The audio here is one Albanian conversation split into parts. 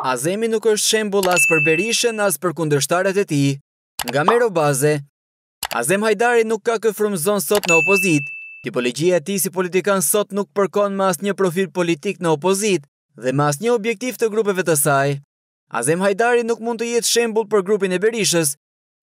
Azemi nuk është shembul as për Berishën, as për kundërshtarët e ti. Nga mero baze, Azem Hajdari nuk ka këfrumzon sot në opozit. Tipologjia ti si politikan sot nuk përkon mas një profil politik në opozit dhe mas një objektiv të grupeve të saj. Azem Hajdari nuk mund të jetë shembul për grupin e Berishës,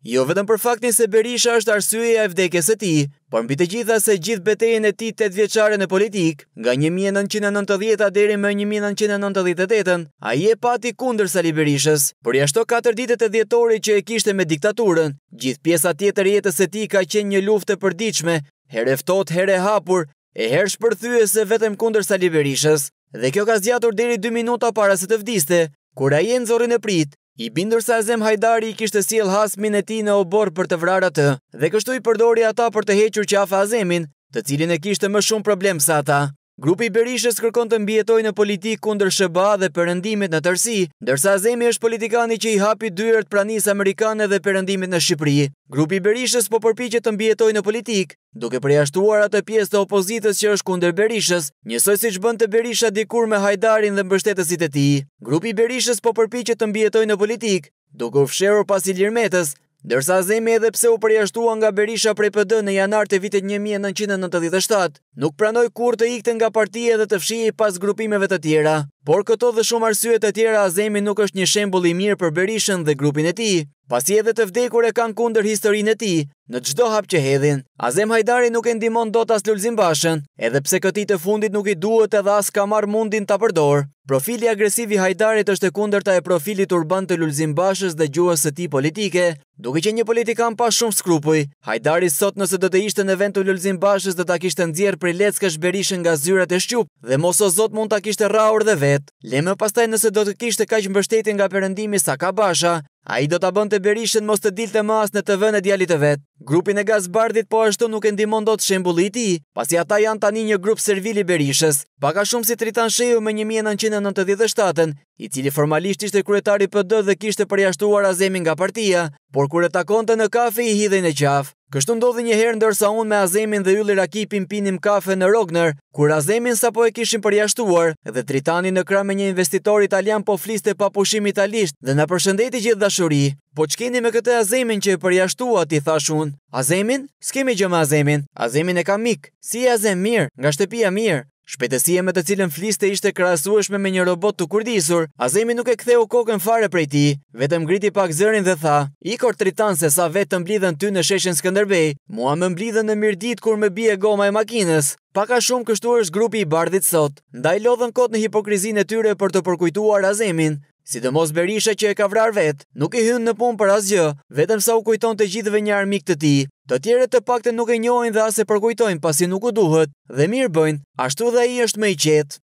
Jo vetëm për faktin se Berisha është arsyeja e vdekjes e ti, por mbi të gjitha se gjithë betejën e ti 8 vjeqare në politik, nga 1990 deri më 1998, a je pati kundër Sali Berishës, për jashto 4 ditet e djetori që e kishte me diktaturën, gjithë pjesa tjetër jetës e ti ka qenë një luftë të përdiqme, her eftot, her e hapur, e her shpërthyë se vetëm kundër Sali Berishës, dhe kjo ka zjatur deri 2 minuta para se të vdiste, kura je në zorin e prit, I bindur sa Azem Hajdari i kishte sjell hasmin e tij në obor për të vrarë atë dhe kështu i përdori ata për të hequr qafë Azemin, të cilin e kishte më shumë problem sa ata. Grupi Berishës kërkon të mbijetojë në politikë kundër SBA dhe perëndimit në tërësi, ndërsa Azemi është politikani që i hapi dyert pranisë amerikane dhe perëndimit në Shqipëri. Grupi i Berishës po përpiqet të mbijetojë në politikë, duke përjashtuar atë pjesë të opozitës që është kundër Berishës, njësoj siç bënte Berisha dikur me Hajdarin dhe mbështetësit e tij. Grupi i Berishës po përpiqet të mbijetojë në politikë, duke u fshehur pas Ilirmetës Dërsa Azemi edhe pse u përjashtua nga Berisha prej PD në janar të vitet 1997, nuk pranoj kur të ikte nga partia dhe të fshije pas grupimeve të tjera. Por këto dhe shumë arsyet të tjera Azemi nuk është një shembul i mirë për Berishën dhe grupin e ti, pasi edhe të vdekur e kanë kunder historinë e ti në gjdo hap që hedhin. Azem Hajdari nuk e ndimon dot as lullzim bashën, edhe pse këti të fundit nuk i duhet edhe as ka marë mundin të përdor. Profili agresivi Hajdarit është e kunder të e profilit urban të lullzim bashës dhe gjuhës së ti politike, duke që një politikan pa shumë skrupuj. Hajdari sot nëse do të ishte në vend të lullzim bashës dhe ta kishtë nëzjerë prej letës ka shberishën nga zyrat e shqup, dhe mos o zot mund ta kishte raur dhe vetë. Le pastaj nëse do të kishte ka që mbështetin nga perëndimi sa ka basha, A i do të bënd të berishën mos të dilë të mas në të vën e djali të vetë. Grupin e gazbardit po ashtu nuk e ndimon do të shembuliti, pasi ata janë tani një grup servili berishës, Paka shumë si Tritan Shehu me 1997 i cili formalisht ishte kryetari PD dhe kishte përjashtuar Azemin nga partia, por kur e takonte në kafe i hidhej në qaf. Kështu ndodhi një herë ndërsa unë me Azemin dhe Yllir Akipin pinim kafe në Rogner, kur Azemin sapo e kishin përjashtuar dhe Tritani në krah me një investitor italian po fliste pa pushim italisht dhe na përshëndeti gjithë dashuri. Po ç'keni me këtë Azemin që e përjashtua ti thash unë? Azemin? S'kemi gjë me Azemin. Azemin e kam mik. Si Azem mirë, nga shtëpia mirë. Spëderimi me të cilën fliste ishte krahasueshme me një robot të kurdisur. Azemi nuk e ktheu kokën fare prej tij, vetëm ngriti pak zërin dhe tha: "Ikor Tritan, se sa vetëm mblidhen ty në sheshin Skënderbej, mua më mblidhen në Mirdit kur më bie goma e makinës. Pak a shumë kështu është grupi i bardhit sot, ndaj lodhën kot në hipokrizinë e tyre për të përkujtuar Azemin." Si dhe mos berisha që e ka vrar vetë, nuk i hynë në punë për asgjë, vetëm sa u kujton të gjithëve një armik të ti, të tjere të të nuk e njojnë dhe asë e përkujtojnë pasi nuk u duhet, dhe mirë bëjnë, ashtu dhe i është me i qetë.